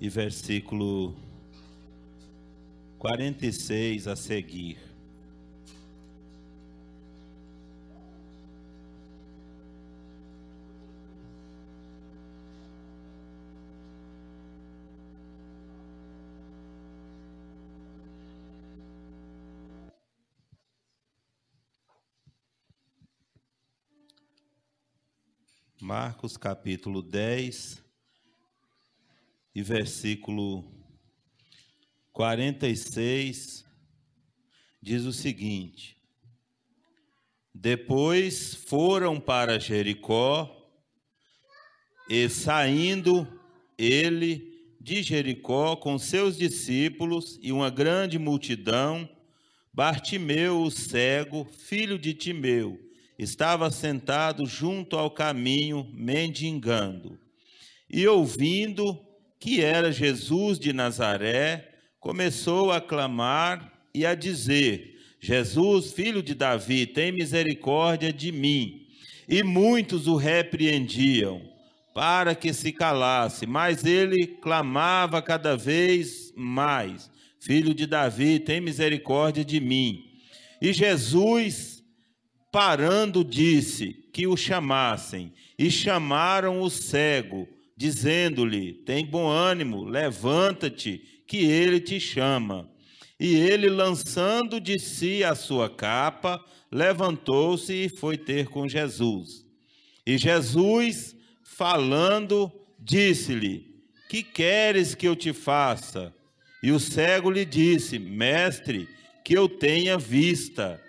e versículo 46 a seguir. Marcos capítulo 10, e versículo 46 diz o seguinte: Depois foram para Jericó, e saindo ele de Jericó com seus discípulos e uma grande multidão, Bartimeu, o cego, filho de Timeu, estava sentado junto ao caminho, mendigando. E ouvindo, que era Jesus de Nazaré, começou a clamar e a dizer: Jesus, filho de Davi, tem misericórdia de mim. E muitos o repreendiam para que se calasse, mas ele clamava cada vez mais: Filho de Davi, tem misericórdia de mim. E Jesus, parando, disse que o chamassem, e chamaram o cego dizendo-lhe: Tem bom ânimo, levanta-te, que ele te chama. E ele, lançando de si a sua capa, levantou-se e foi ter com Jesus. E Jesus, falando, disse-lhe: Que queres que eu te faça? E o cego lhe disse: Mestre, que eu tenha vista.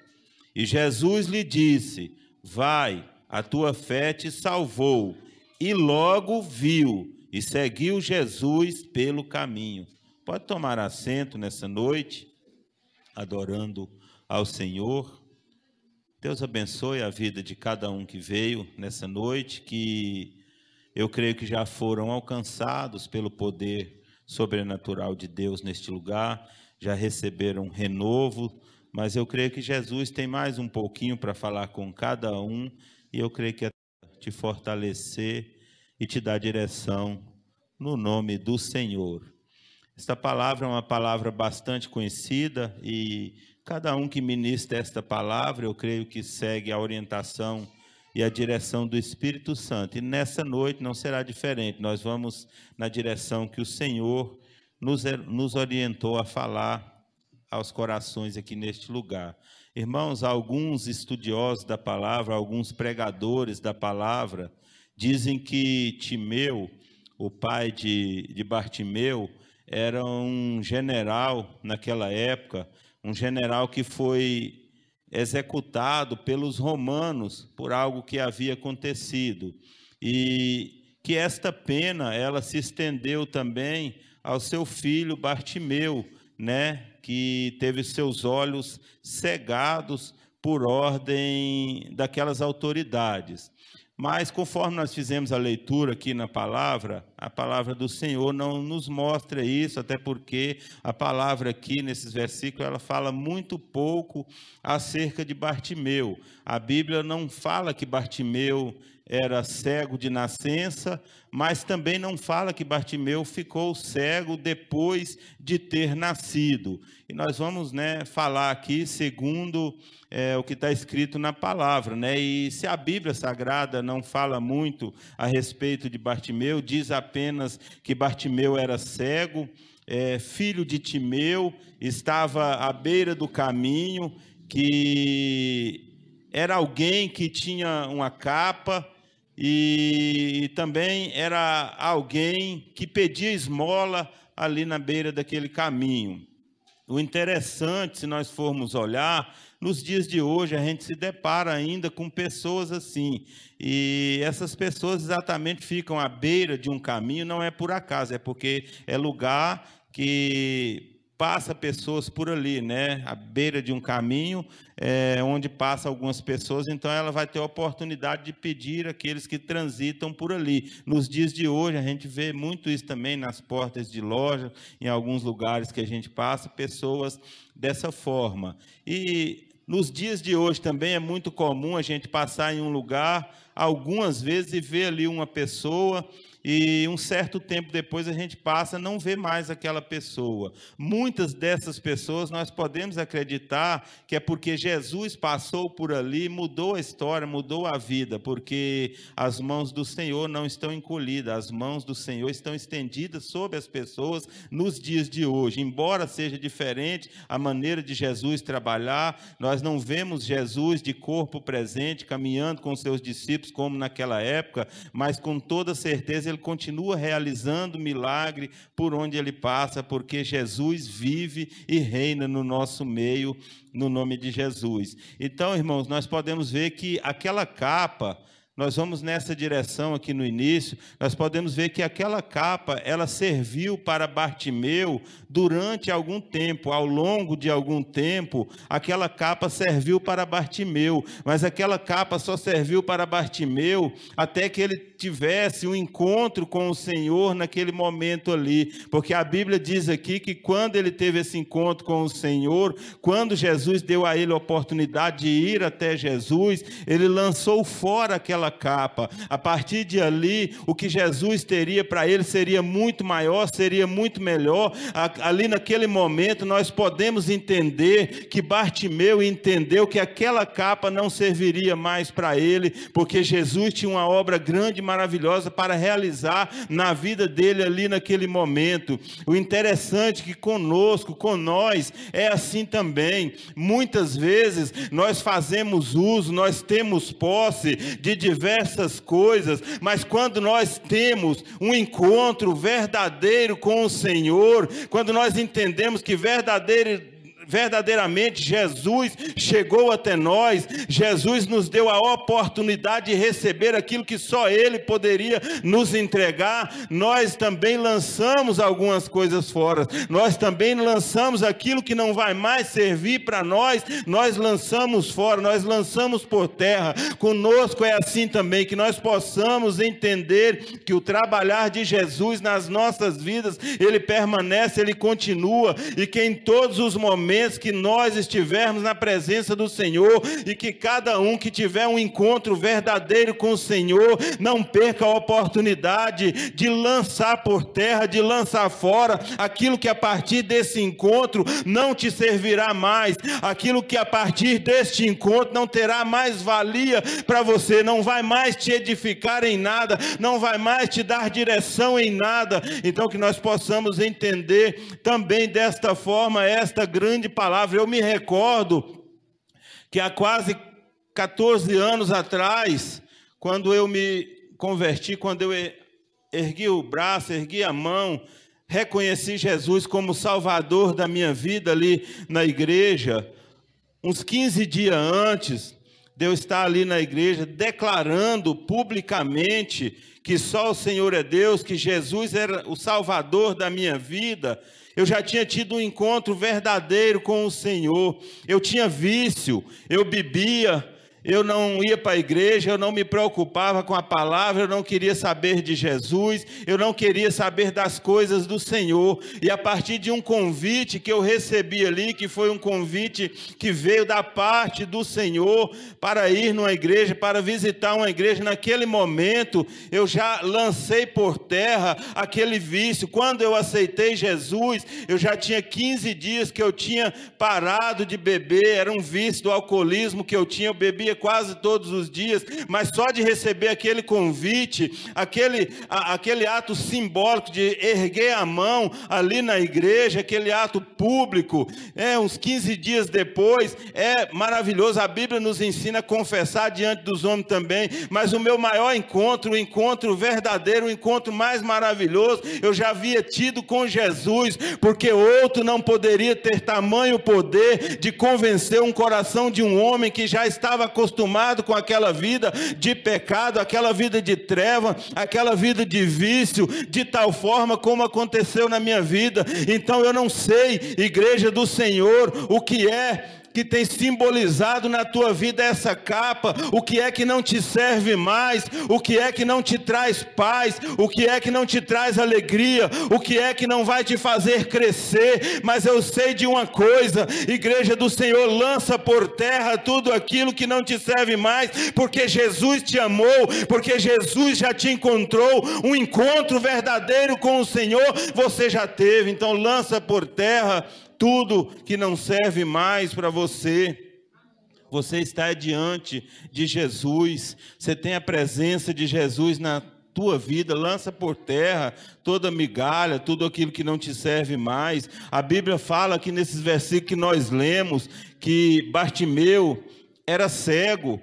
E Jesus lhe disse: Vai, a tua fé te salvou e logo viu e seguiu Jesus pelo caminho. Pode tomar assento nessa noite, adorando ao Senhor. Deus abençoe a vida de cada um que veio nessa noite, que eu creio que já foram alcançados pelo poder sobrenatural de Deus neste lugar, já receberam renovo, mas eu creio que Jesus tem mais um pouquinho para falar com cada um, e eu creio que te fortalecer e te dar direção no nome do Senhor. Esta palavra é uma palavra bastante conhecida e cada um que ministra esta palavra, eu creio que segue a orientação e a direção do Espírito Santo. E nessa noite não será diferente, nós vamos na direção que o Senhor nos, nos orientou a falar aos corações aqui neste lugar. Irmãos, alguns estudiosos da palavra, alguns pregadores da palavra, dizem que Timeu, o pai de, de Bartimeu, era um general naquela época, um general que foi executado pelos romanos por algo que havia acontecido. E que esta pena ela se estendeu também ao seu filho Bartimeu, né? que teve seus olhos cegados por ordem daquelas autoridades. Mas, conforme nós fizemos a leitura aqui na palavra, a palavra do Senhor não nos mostra isso, até porque a palavra aqui nesses versículos ela fala muito pouco acerca de Bartimeu. A Bíblia não fala que Bartimeu era cego de nascença, mas também não fala que Bartimeu ficou cego depois de ter nascido. E nós vamos né, falar aqui segundo é, o que está escrito na palavra. Né? E se a Bíblia Sagrada não fala muito a respeito de Bartimeu, diz apenas que Bartimeu era cego, é, filho de Timeu, estava à beira do caminho, que era alguém que tinha uma capa e também era alguém que pedia esmola ali na beira daquele caminho. O interessante, se nós formos olhar, nos dias de hoje a gente se depara ainda com pessoas assim. E essas pessoas exatamente ficam à beira de um caminho, não é por acaso, é porque é lugar que passa pessoas por ali, né? À beira de um caminho, é, onde passa algumas pessoas, então ela vai ter a oportunidade de pedir aqueles que transitam por ali. Nos dias de hoje, a gente vê muito isso também nas portas de loja, em alguns lugares que a gente passa, pessoas dessa forma. E nos dias de hoje também é muito comum a gente passar em um lugar algumas vezes e vê ali uma pessoa e um certo tempo depois a gente passa a não ver mais aquela pessoa. Muitas dessas pessoas nós podemos acreditar que é porque Jesus passou por ali, mudou a história, mudou a vida, porque as mãos do Senhor não estão encolhidas, as mãos do Senhor estão estendidas sobre as pessoas nos dias de hoje. Embora seja diferente a maneira de Jesus trabalhar, nós não vemos Jesus de corpo presente caminhando com seus discípulos como naquela época, mas com toda certeza ele continua realizando milagre por onde ele passa, porque Jesus vive e reina no nosso meio, no nome de Jesus. Então, irmãos, nós podemos ver que aquela capa nós vamos nessa direção aqui no início, nós podemos ver que aquela capa, ela serviu para Bartimeu durante algum tempo, ao longo de algum tempo, aquela capa serviu para Bartimeu, mas aquela capa só serviu para Bartimeu até que ele tivesse um encontro com o Senhor naquele momento ali, porque a Bíblia diz aqui que quando ele teve esse encontro com o Senhor, quando Jesus deu a ele a oportunidade de ir até Jesus, ele lançou fora aquela pela capa. A partir de ali, o que Jesus teria para ele seria muito maior, seria muito melhor. Ali naquele momento, nós podemos entender que Bartimeu entendeu que aquela capa não serviria mais para ele, porque Jesus tinha uma obra grande e maravilhosa para realizar na vida dele ali naquele momento. O interessante é que conosco, com nós, é assim também. Muitas vezes nós fazemos uso, nós temos posse de diversos diversas coisas, mas quando nós temos um encontro verdadeiro com o Senhor, quando nós entendemos que verdadeiro verdadeiramente Jesus chegou até nós, Jesus nos deu a oportunidade de receber aquilo que só Ele poderia nos entregar, nós também lançamos algumas coisas fora, nós também lançamos aquilo que não vai mais servir para nós, nós lançamos fora, nós lançamos por terra. Conosco é assim também, que nós possamos entender que o trabalhar de Jesus nas nossas vidas, ele permanece, ele continua, e que em todos os momentos, momentos que nós estivermos na presença do Senhor e que cada um que tiver um encontro verdadeiro com o Senhor não perca a oportunidade de lançar por terra, de lançar fora aquilo que a partir desse encontro não te servirá mais, aquilo que a partir deste encontro não terá mais valia para você, não vai mais te edificar em nada, não vai mais te dar direção em nada. Então que nós possamos entender também desta forma esta grande de palavra. Eu me recordo que há quase 14 anos atrás, quando eu me converti, quando eu ergui o braço, ergui a mão, reconheci Jesus como Salvador da minha vida ali na igreja, uns 15 dias antes de eu estar ali na igreja, declarando publicamente que só o Senhor é Deus, que Jesus era o Salvador da minha vida, eu já tinha tido um encontro verdadeiro com o Senhor, eu tinha vício, eu bebia, eu não ia para a igreja, eu não me preocupava com a palavra, eu não queria saber de Jesus, eu não queria saber das coisas do Senhor. E a partir de um convite que eu recebi ali, que foi um convite que veio da parte do Senhor para ir numa igreja, para visitar uma igreja, naquele momento eu já lancei por terra aquele vício. Quando eu aceitei Jesus, eu já tinha 15 dias que eu tinha parado de beber, era um vício do alcoolismo que eu tinha, eu bebia quase todos os dias, mas só de receber aquele convite, aquele, a, aquele ato simbólico de erguer a mão ali na igreja, aquele ato público, é, uns 15 dias depois, é maravilhoso. A Bíblia nos ensina a confessar diante dos homens também, mas o meu maior encontro, o encontro verdadeiro, o encontro mais maravilhoso, eu já havia tido com Jesus, porque outro não poderia ter tamanho poder de convencer um coração de um homem que já estava acostumado acostumado com aquela vida de pecado, aquela vida de treva, aquela vida de vício, de tal forma como aconteceu na minha vida. Então eu não sei, igreja do Senhor, o que é que tem simbolizado na tua vida essa capa, o que é que não te serve mais, o que é que não te traz paz, o que é que não te traz alegria, o que é que não vai te fazer crescer, mas eu sei de uma coisa, igreja do Senhor, lança por terra tudo aquilo que não te serve mais, porque Jesus te amou, porque Jesus já te encontrou, um encontro verdadeiro com o Senhor você já teve, então lança por terra tudo que não serve mais para você. Você está diante de Jesus, você tem a presença de Jesus na tua vida, lança por terra toda migalha, tudo aquilo que não te serve mais. A Bíblia fala que nesses versículos que nós lemos que Bartimeu era cego,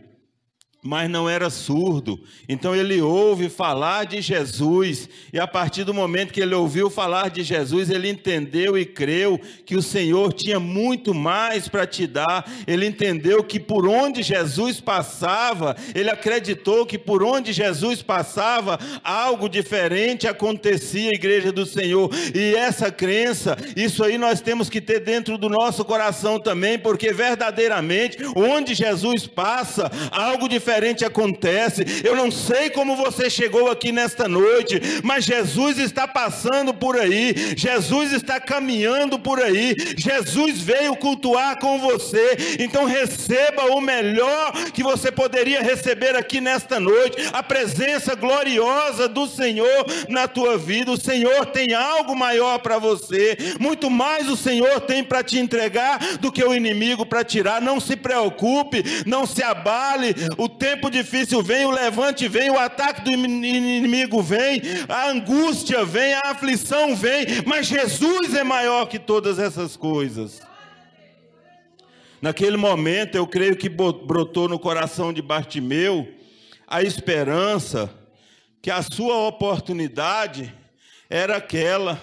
mas não era surdo. Então ele ouve falar de Jesus, e a partir do momento que ele ouviu falar de Jesus, ele entendeu e creu que o Senhor tinha muito mais para te dar. Ele entendeu que por onde Jesus passava, ele acreditou que por onde Jesus passava, algo diferente acontecia, igreja do Senhor. E essa crença, isso aí nós temos que ter dentro do nosso coração também, porque verdadeiramente, onde Jesus passa, algo diferente diferente acontece. Eu não sei como você chegou aqui nesta noite, mas Jesus está passando por aí, Jesus está caminhando por aí, Jesus veio cultuar com você. Então receba o melhor que você poderia receber aqui nesta noite, a presença gloriosa do Senhor na tua vida. O Senhor tem algo maior para você, muito mais o Senhor tem para te entregar do que o inimigo para tirar. Não se preocupe, não se abale. O tempo difícil vem, o levante vem, o ataque do inimigo vem, a angústia vem, a aflição vem, mas Jesus é maior que todas essas coisas. Naquele momento, eu creio que brotou no coração de Bartimeu a esperança que a sua oportunidade era aquela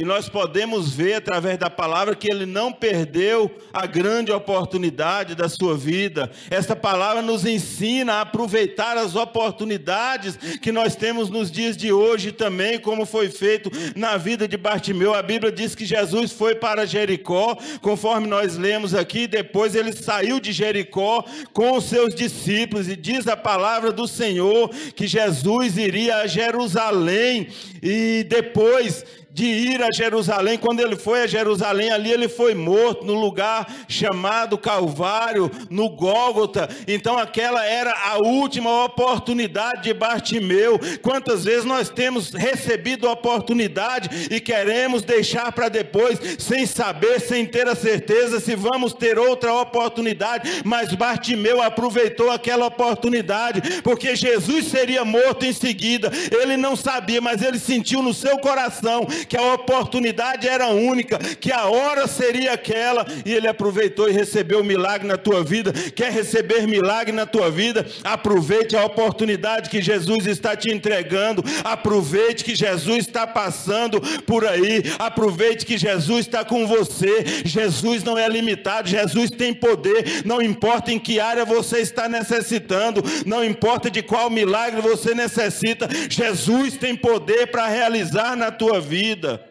e nós podemos ver através da palavra que ele não perdeu a grande oportunidade da sua vida. Esta palavra nos ensina a aproveitar as oportunidades que nós temos nos dias de hoje também, como foi feito na vida de Bartimeu. A Bíblia diz que Jesus foi para Jericó, conforme nós lemos aqui, depois ele saiu de Jericó com os seus discípulos e diz a palavra do Senhor que Jesus iria a Jerusalém e depois de ir a Jerusalém. Quando ele foi a Jerusalém, ali ele foi morto, no lugar chamado Calvário, no Gólgota. Então aquela era a última oportunidade de Bartimeu. Quantas vezes nós temos recebido a oportunidade e queremos deixar para depois, sem saber, sem ter a certeza se vamos ter outra oportunidade, mas Bartimeu aproveitou aquela oportunidade, porque Jesus seria morto em seguida. Ele não sabia, mas ele sentiu no seu coração que a oportunidade era única, que a hora seria aquela, e ele aproveitou e recebeu o milagre na tua vida. Quer receber milagre na tua vida? Aproveite a oportunidade que Jesus está te entregando, aproveite que Jesus está passando por aí, aproveite que Jesus está com você. Jesus não é limitado, Jesus tem poder, não importa em que área você está necessitando, não importa de qual milagre você necessita, Jesus tem poder para realizar na tua vida vida.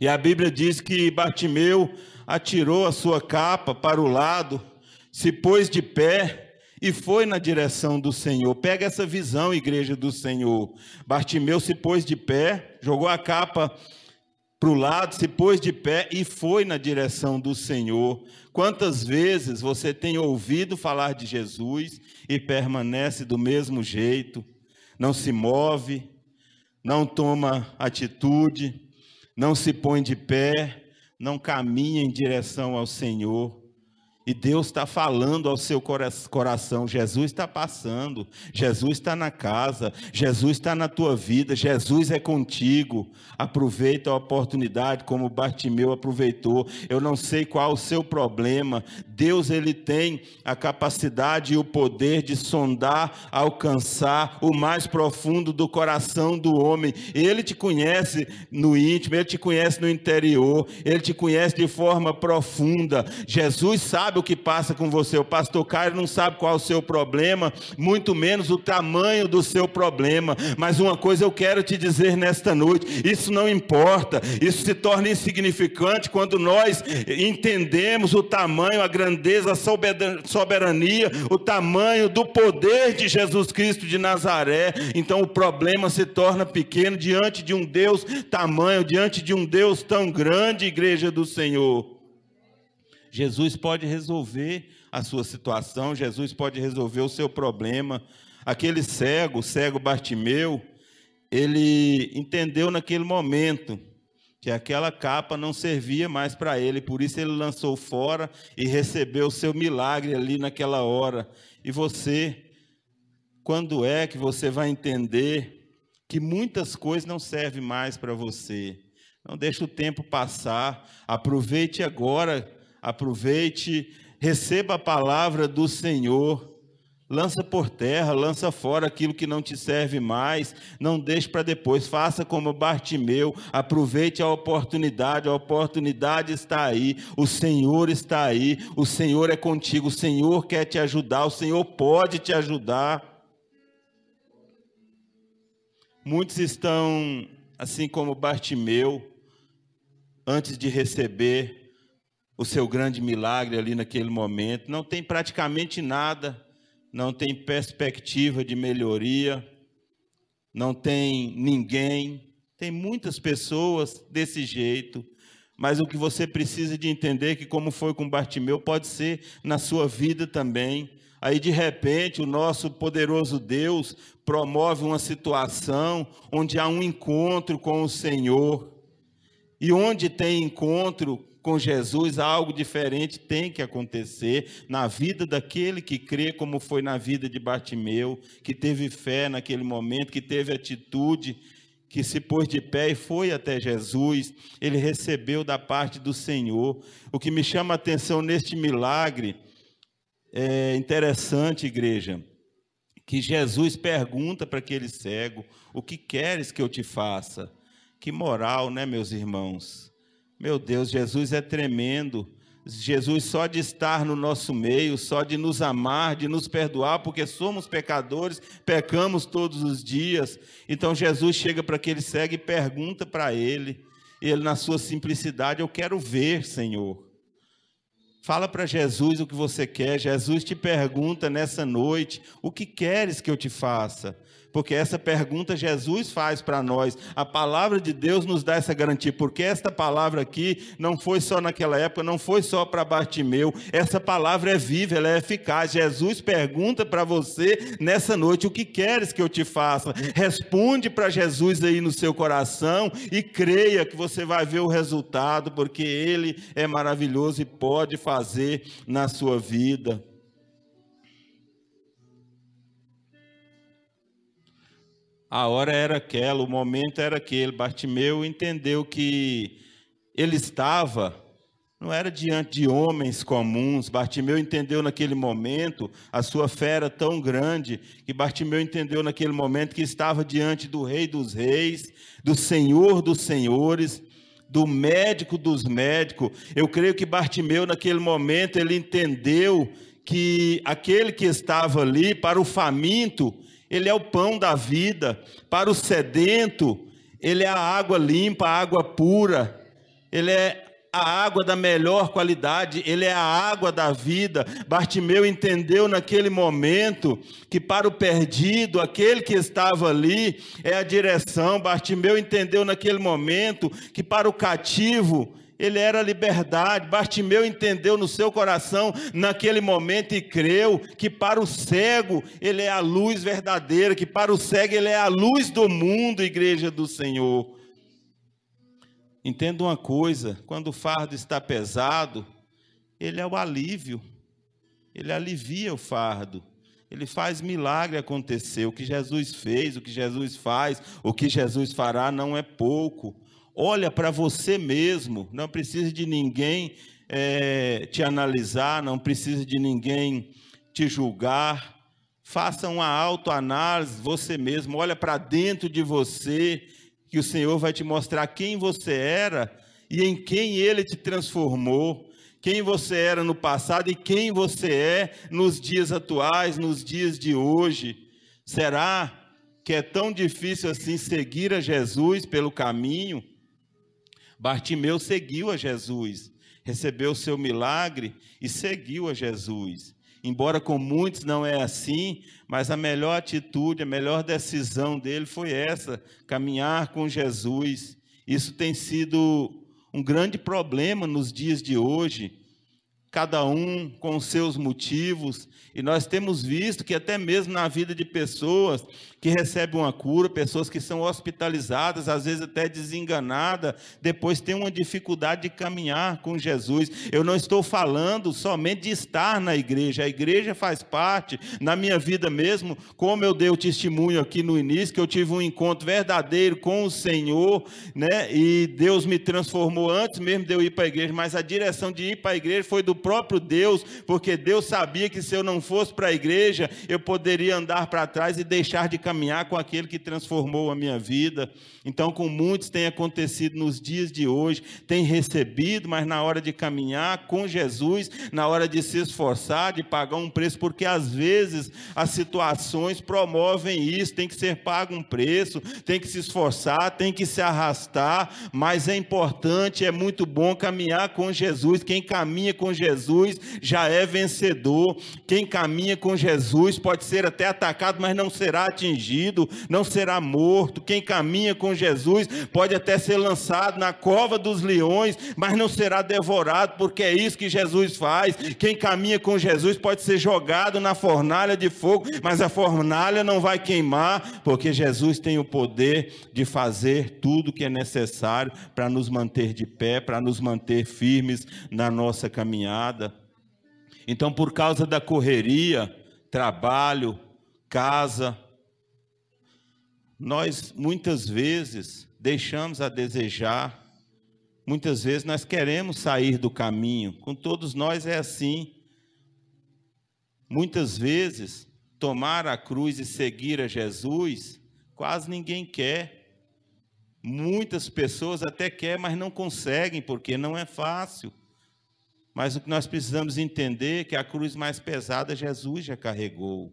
E a Bíblia diz que Bartimeu atirou a sua capa para o lado, se pôs de pé e foi na direção do Senhor. Pega essa visão, igreja do Senhor. Bartimeu se pôs de pé, jogou a capa para o lado, se pôs de pé e foi na direção do Senhor. Quantas vezes você tem ouvido falar de Jesus e permanece do mesmo jeito, não se move, não toma atitude, não se põe de pé, não caminha em direção ao Senhor. E Deus está falando ao seu coração. Jesus está passando, Jesus está na casa, Jesus está na tua vida, Jesus é contigo. Aproveita a oportunidade como Bartimeu aproveitou. Eu não sei qual o seu problema, Deus ele tem a capacidade e o poder de sondar, alcançar o mais profundo do coração do homem. Ele te conhece no íntimo, ele te conhece no interior, ele te conhece de forma profunda. Jesus sabe o que passa com você. O pastor Caio não sabe qual é o seu problema, muito menos o tamanho do seu problema. Mas uma coisa eu quero te dizer nesta noite: isso não importa, isso se torna insignificante quando nós entendemos o tamanho, a grandeza grandeza, a soberania, o tamanho do poder de Jesus Cristo de Nazaré. Então o problema se torna pequeno diante de um Deus tamanho, diante de um Deus tão grande, igreja do Senhor. Jesus pode resolver a sua situação, Jesus pode resolver o seu problema. Aquele cego, o cego Bartimeu, ele entendeu naquele momento que aquela capa não servia mais para ele, por isso ele lançou fora e recebeu o seu milagre ali naquela hora. E você, quando é que você vai entender que muitas coisas não servem mais para você? Não deixe o tempo passar, aproveite agora, aproveite, receba a palavra do Senhor Lança por terra, lança fora aquilo que não te serve mais, não deixe para depois, faça como Bartimeu, aproveite a oportunidade, a oportunidade está aí, o Senhor está aí, o Senhor é contigo, o Senhor quer te ajudar, o Senhor pode te ajudar. Muitos estão, assim como Bartimeu, antes de receber o seu grande milagre ali naquele momento, não tem praticamente nada não tem perspectiva de melhoria, não tem ninguém. Tem muitas pessoas desse jeito, mas o que você precisa de entender é que, como foi com Bartimeu, pode ser na sua vida também. Aí, de repente, o nosso poderoso Deus promove uma situação onde há um encontro com o Senhor. E onde tem encontro com Jesus, algo diferente tem que acontecer na vida daquele que crê, como foi na vida de Bartimeu, que teve fé naquele momento, que teve atitude, que se pôs de pé e foi até Jesus, ele recebeu da parte do Senhor. O que me chama a atenção neste milagre é interessante, igreja, que Jesus pergunta para aquele cego: O que queres que eu te faça? Que moral, né, meus irmãos? Meu Deus, Jesus é tremendo. Jesus só de estar no nosso meio, só de nos amar, de nos perdoar, porque somos pecadores, pecamos todos os dias. Então Jesus chega para aquele cego e pergunta para ele. Ele, na sua simplicidade, eu quero ver, Senhor. Fala para Jesus o que você quer. Jesus te pergunta nessa noite: o que queres que eu te faça? Porque essa pergunta Jesus faz para nós. A palavra de Deus nos dá essa garantia, porque esta palavra aqui não foi só naquela época, não foi só para Bartimeu. Essa palavra é viva, ela é eficaz. Jesus pergunta para você nessa noite: o que queres que eu te faça? Responde para Jesus aí no seu coração e creia que você vai ver o resultado, porque ele é maravilhoso e pode fazer na sua vida. a hora era aquela, o momento era aquele. Bartimeu entendeu que ele estava não era diante de homens comuns. Bartimeu entendeu naquele momento, a sua fé era tão grande, que Bartimeu entendeu naquele momento que estava diante do Rei dos Reis, do Senhor dos Senhores, do médico dos médicos. Eu creio que Bartimeu, naquele momento, ele entendeu que aquele que estava ali para o faminto ele é o pão da vida. Para o sedento, ele é a água limpa, a água pura. Ele é a água da melhor qualidade, ele é a água da vida. Bartimeu entendeu naquele momento que para o perdido, aquele que estava ali é a direção. Bartimeu entendeu naquele momento que para o cativo ele era liberdade. Bartimeu entendeu no seu coração, naquele momento, e creu que para o cego ele é a luz verdadeira, que para o cego ele é a luz do mundo, igreja do Senhor. Entenda uma coisa: quando o fardo está pesado, ele é o alívio, ele alivia o fardo. Ele faz milagre acontecer. O que Jesus fez, o que Jesus faz, o que Jesus fará não é pouco olha para você mesmo, não precisa de ninguém é, te analisar, não precisa de ninguém te julgar. Faça uma autoanálise você mesmo, olha para dentro de você, que o Senhor vai te mostrar quem você era e em quem ele te transformou, quem você era no passado e quem você é nos dias atuais, nos dias de hoje. Será que é tão difícil assim seguir a Jesus pelo caminho? Bartimeu seguiu a Jesus, recebeu seu milagre e seguiu a Jesus. Embora com muitos não é assim, mas a melhor atitude, a melhor decisão dele foi essa: caminhar com Jesus. Isso tem sido um grande problema nos dias de hoje cada um com seus motivos, e nós temos visto que até mesmo na vida de pessoas que recebem uma cura, pessoas que são hospitalizadas, às vezes até desenganadas, depois tem uma dificuldade de caminhar com Jesus. Eu não estou falando somente de estar na igreja, a igreja faz parte na minha vida mesmo, como eu dei o testemunho aqui no início, que eu tive um encontro verdadeiro com o Senhor, né? E Deus me transformou antes mesmo de eu ir para a igreja, mas a direção de ir para a igreja foi do próprio Deus, porque Deus sabia que se eu não fosse para a igreja, eu poderia andar para trás e deixar de caminhar com aquele que transformou a minha vida. Então, com muitos tem acontecido nos dias de hoje, tem recebido, mas na hora de caminhar com Jesus, na hora de se esforçar, de pagar um preço, porque às vezes as situações promovem isso, tem que ser pago um preço, tem que se esforçar, tem que se arrastar, mas é importante, é muito bom caminhar com Jesus. Quem caminha com Jesus, Jesus já é vencedor. Quem caminha com Jesus pode ser até atacado, mas não será atingido, não será morto. Quem caminha com Jesus pode até ser lançado na cova dos leões, mas não será devorado, porque é isso que Jesus faz. Quem caminha com Jesus pode ser jogado na fornalha de fogo, mas a fornalha não vai queimar, porque Jesus tem o poder de fazer tudo que é necessário para nos manter de pé, para nos manter firmes na nossa caminhada jornada. Então, por causa da correria, trabalho, casa, nós muitas vezes deixamos a desejar, muitas vezes nós queremos sair do caminho, com todos nós é assim. Muitas vezes, tomar a cruz e seguir a Jesus, quase ninguém quer. Muitas pessoas até quer, mas não conseguem, porque não é fácil. Mas o que nós precisamos entender é que a cruz mais pesada Jesus já carregou.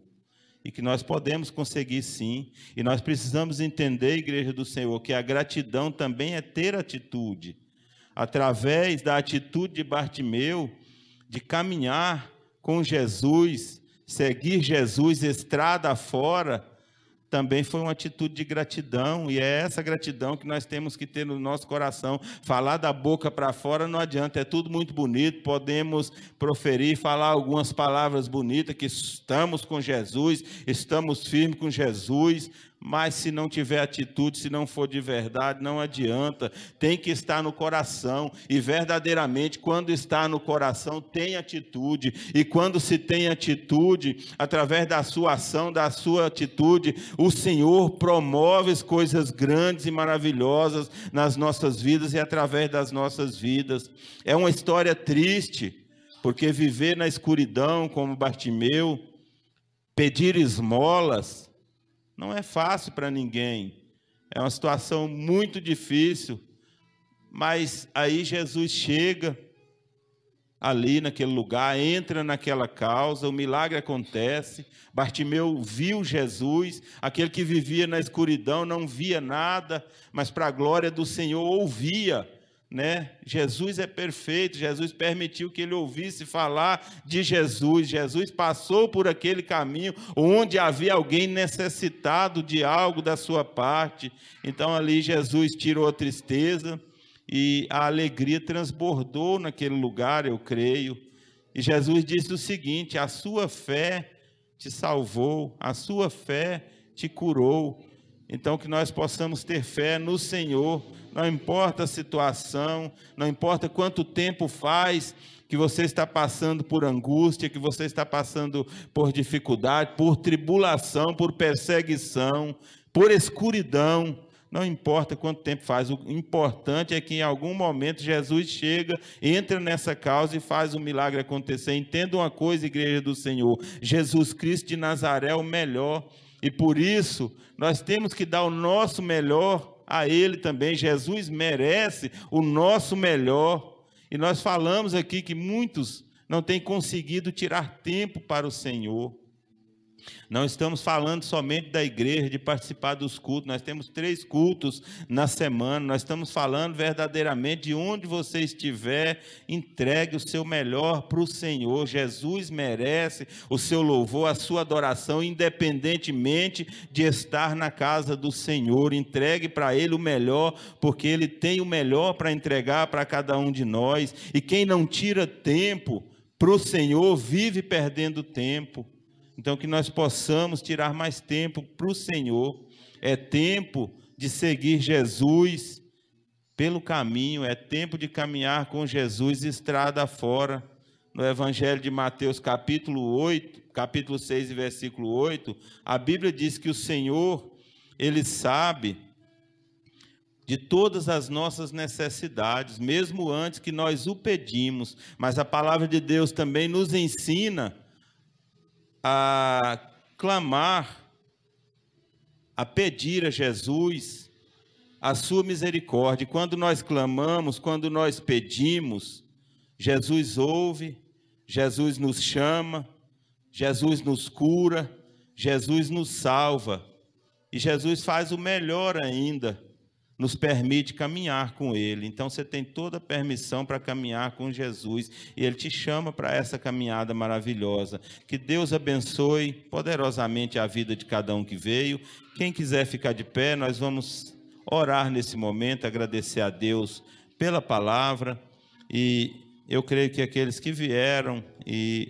E que nós podemos conseguir sim. E nós precisamos entender, Igreja do Senhor, que a gratidão também é ter atitude. Através da atitude de Bartimeu, de caminhar com Jesus, seguir Jesus estrada fora, também foi uma atitude de gratidão, e é essa gratidão que nós temos que ter no nosso coração. Falar da boca para fora não adianta, é tudo muito bonito, podemos proferir, falar algumas palavras bonitas, que estamos com Jesus, estamos firmes com Jesus, mas se não tiver atitude, se não for de verdade, não adianta. Tem que estar no coração. E verdadeiramente, quando está no coração, tem atitude. E quando se tem atitude, através da sua ação, da sua atitude, o Senhor promove as coisas grandes e maravilhosas nas nossas vidas e através das nossas vidas. É uma história triste, porque viver na escuridão como Bartimeu, pedir esmolas, não é fácil para ninguém. É uma situação muito difícil. Mas aí Jesus chega ali naquele lugar, entra naquela causa, o milagre acontece. Bartimeu viu Jesus, aquele que vivia na escuridão não via nada, mas para a glória do Senhor ouvia né? Jesus é perfeito, Jesus permitiu que ele ouvisse falar de Jesus. Jesus passou por aquele caminho onde havia alguém necessitado de algo da sua parte. Então ali Jesus tirou a tristeza e a alegria transbordou naquele lugar, eu creio. E Jesus disse o seguinte: a sua fé te salvou, a sua fé te curou. Então, que nós possamos ter fé no Senhor, não importa a situação, não importa quanto tempo faz que você está passando por angústia, que você está passando por dificuldade, por tribulação, por perseguição, por escuridão. Não importa quanto tempo faz, o importante é que em algum momento Jesus chega, entra nessa causa e faz o um milagre acontecer. Entenda uma coisa, igreja do Senhor: Jesus Cristo de Nazaré é o melhor e por isso, nós temos que dar o nosso melhor a Ele também. Jesus merece o nosso melhor. E nós falamos aqui que muitos não têm conseguido tirar tempo para o Senhor. Não estamos falando somente da igreja, de participar dos cultos. Nós temos três cultos na semana. Nós estamos falando verdadeiramente de onde você estiver, entregue o seu melhor para o Senhor. Jesus merece o seu louvor, a sua adoração, independentemente de estar na casa do Senhor. Entregue para Ele o melhor, porque Ele tem o melhor para entregar para cada um de nós. E quem não tira tempo, para o Senhor vive perdendo tempo. Então, que nós possamos tirar mais tempo para o Senhor. É tempo de seguir Jesus pelo caminho, é tempo de caminhar com Jesus estrada fora. No Evangelho de Mateus, capítulo 8, capítulo 6 e versículo 8, a Bíblia diz que o Senhor, ele sabe de todas as nossas necessidades, mesmo antes que nós o pedimos. Mas a palavra de Deus também nos ensina a clamar, a pedir a Jesus a sua misericórdia. Quando nós clamamos, quando nós pedimos, Jesus ouve, Jesus nos chama, Jesus nos cura, Jesus nos salva. E Jesus faz o melhor ainda nos permite caminhar com Ele. Então você tem toda a permissão para caminhar com Jesus e Ele te chama para essa caminhada maravilhosa. Que Deus abençoe poderosamente a vida de cada um que veio. Quem quiser ficar de pé, nós vamos orar nesse momento, agradecer a Deus pela palavra e eu creio que aqueles que vieram e